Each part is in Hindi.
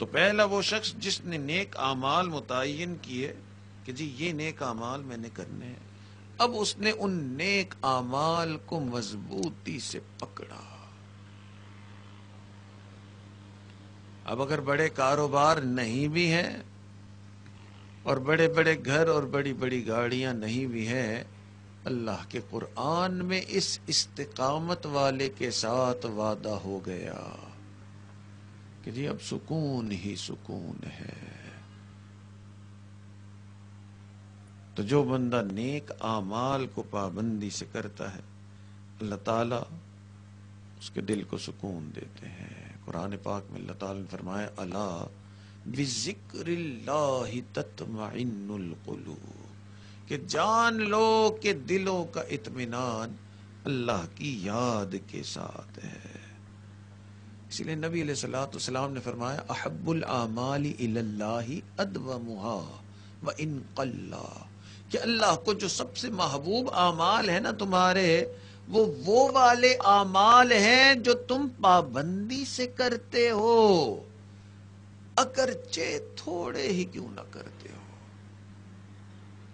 तो पहला वो शख्स जिसने नेक आमाल मुतन किए कि जी ये नेक आमाल मैंने करने हैं अब उसने उन नेक आमाल को मजबूती से पकड़ा अब अगर बड़े कारोबार नहीं भी हैं और बड़े बड़े घर और बड़ी बड़ी गाड़ियां नहीं भी हैं अल्लाह के कुरान में इस इस्तकामत वाले के साथ वादा हो गया कि जी अब सुकून ही सुकून है तो जो बंदा नेक आमाल को पाबंदी से करता है अल्लाह ताला उसके दिल को सुकून देते हैं कुरान पाक में अल्लाह ताला ने फरमाया अला कि जान लो के दिलों का इत्मीनान अल्लाह की याद के साथ है इसलिए नबी सलाम ने फरमाया अहबुल आमाली व इन कल्ला कि अल्लाह को जो सबसे महबूब आमाल है ना तुम्हारे वो वो वाले आमाल हैं जो तुम पाबंदी से करते हो अगर चे थोड़े ही क्यों ना करते हो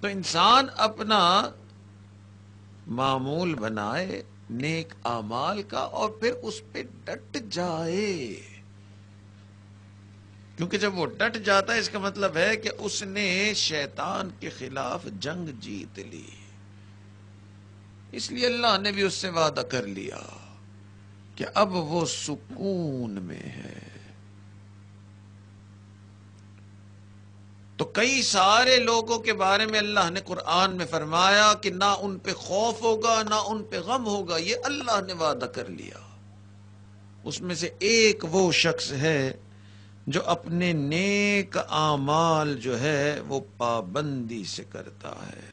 तो इंसान अपना मामूल बनाए नेक अमाल का और फिर उस पर डट जाए क्योंकि जब वो डट जाता है इसका मतलब है कि उसने शैतान के खिलाफ जंग जीत ली इसलिए अल्लाह ने भी उससे वादा कर लिया कि अब वो सुकून में है कई सारे लोगों के बारे में अल्लाह ने कुरान में फरमाया कि ना उन पे खौफ होगा ना उन पे गम होगा ये अल्लाह ने वादा कर लिया उसमें से एक वो शख्स है जो अपने नेक आमाल जो है वो पाबंदी से करता है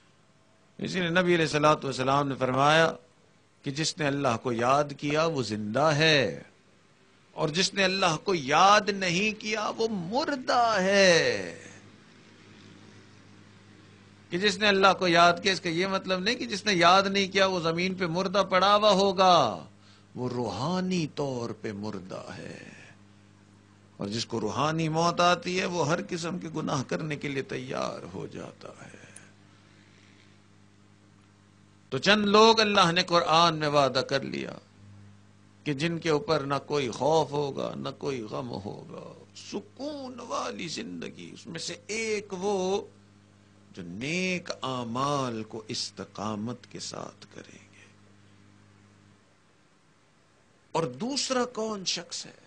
इसीलिए नबी सलात वसलाम ने फरमाया कि जिसने अल्लाह को याद किया वो जिंदा है और जिसने अल्लाह को याद नहीं किया वो मुर्दा है कि जिसने अल्लाह को याद किया इसका यह मतलब नहीं कि जिसने याद नहीं किया वो जमीन पे मुर्दा पड़ा हुआ होगा वो रूहानी तौर पे मुर्दा है और जिसको रूहानी मौत आती है वो हर किस्म के गुनाह करने के लिए तैयार हो जाता है तो चंद लोग अल्लाह ने कुरान में वादा कर लिया कि जिनके ऊपर ना कोई खौफ होगा ना कोई गम होगा सुकून वाली जिंदगी उसमें से एक वो जो नेक आमाल को इस्तकामत के साथ करेंगे और दूसरा कौन शख्स है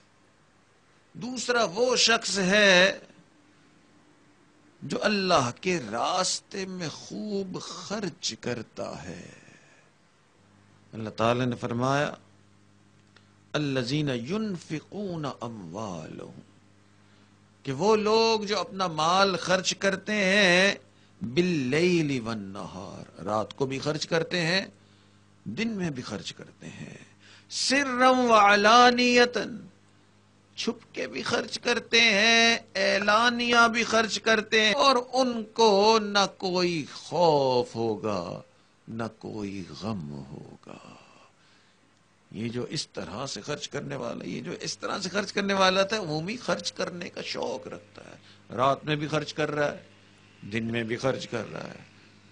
दूसरा वो शख्स है जो अल्लाह के रास्ते में खूब खर्च करता है अल्लाह ताला ने फरमाया अल्लाजीना युनफिकून अम्वाल कि वो लोग जो अपना माल खर्च करते हैं बिल्ली वन नहार रात को भी खर्च करते हैं दिन में भी खर्च करते हैं सिर्रम वालानियतन छुप के भी खर्च करते हैं ऐलानिया भी खर्च करते हैं और उनको न कोई खौफ होगा न कोई गम होगा ये जो इस तरह से खर्च करने वाला ये जो इस तरह से खर्च करने वाला था वो भी खर्च करने का शौक रखता है रात में भी खर्च कर रहा है दिन में भी खर्च कर रहा है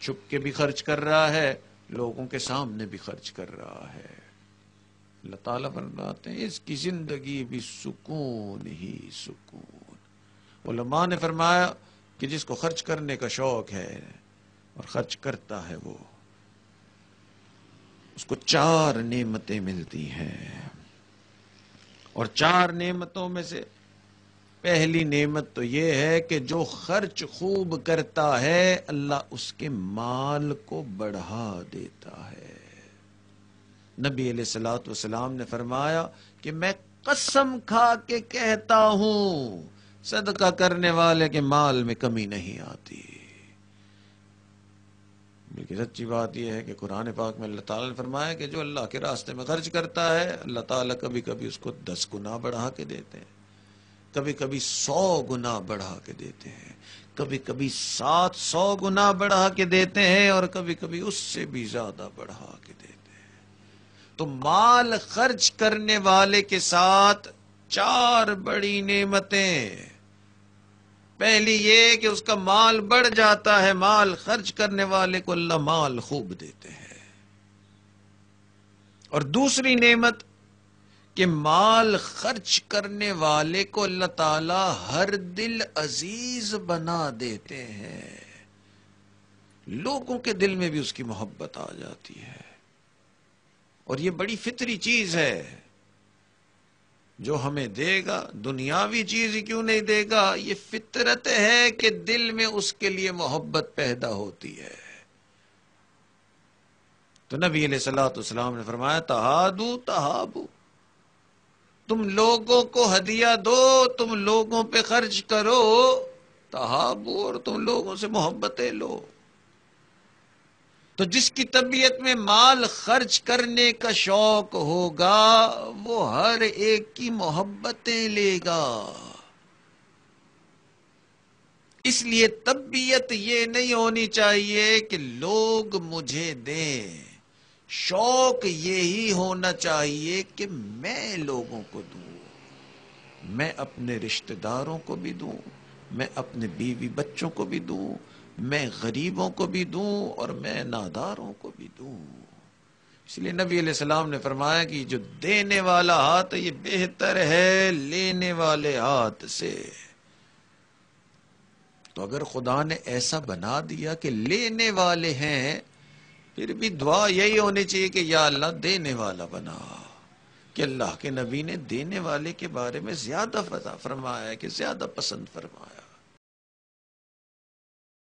छुप के भी खर्च कर रहा है लोगों के सामने भी खर्च कर रहा है लताला फरमाते हैं इसकी जिंदगी भी सुकून ही सुकून उलमा ने फरमाया कि जिसको खर्च करने का शौक है और खर्च करता है वो उसको चार नेमतें मिलती हैं और चार नेमतों में से पहली नेमत तो ये है कि जो खर्च खूब करता है अल्लाह उसके माल को बढ़ा देता है नबी सलाम वसलाम ने फरमाया कि मैं कसम खा के कहता हूं सदका करने वाले के माल में कमी नहीं आती लेकिन सच्ची बात यह है कि कुरान पाक में अल्लाह ताला ने फरमाया कि जो अल्लाह के रास्ते में खर्च करता है अल्लाह ताला कभी कभी उसको दस गुना बढ़ा के देते हैं कभी कभी सौ गुना बढ़ा के देते हैं कभी कभी सात सौ गुना बढ़ा के देते हैं और कभी कभी उससे भी ज्यादा बढ़ा के देते हैं तो माल खर्च करने वाले के साथ चार बड़ी नेमतें पहली ये कि उसका माल बढ़ जाता है माल खर्च करने वाले को अल्लाह माल खूब देते हैं और दूसरी नेमत कि माल खर्च करने वाले को अल्लाह ताला हर दिल अजीज बना देते हैं लोगों के दिल में भी उसकी मोहब्बत आ जाती है और ये बड़ी फितरी चीज है जो हमें देगा दुनियावी चीज क्यों नहीं देगा ये फितरत है कि दिल में उसके लिए मोहब्बत पैदा होती है तो नबी सलाम ने फरमाया तहादू तहाबू तुम लोगों को हदिया दो तुम लोगों पे खर्च करो तहाबो और तुम लोगों से मोहब्बतें लो तो जिसकी तबीयत में माल खर्च करने का शौक होगा वो हर एक की मोहब्बतें लेगा इसलिए तबीयत ये नहीं होनी चाहिए कि लोग मुझे दें शौक यही होना चाहिए कि मैं लोगों को दूं मैं अपने रिश्तेदारों को भी दूं मैं अपने बीवी बच्चों को भी दूं मैं गरीबों को भी दूं और मैं नादारों को भी दूं इसलिए नबी सलाम ने फरमाया कि जो देने वाला हाथ है ये बेहतर है लेने वाले हाथ से तो अगर खुदा ने ऐसा बना दिया कि लेने वाले हैं फिर भी दुआ यही होनी चाहिए कि या अल्लाह देने वाला बना कि अल्लाह के नबी ने देने वाले के बारे में ज्यादा फजा फरमाया कि ज्यादा पसंद फरमाया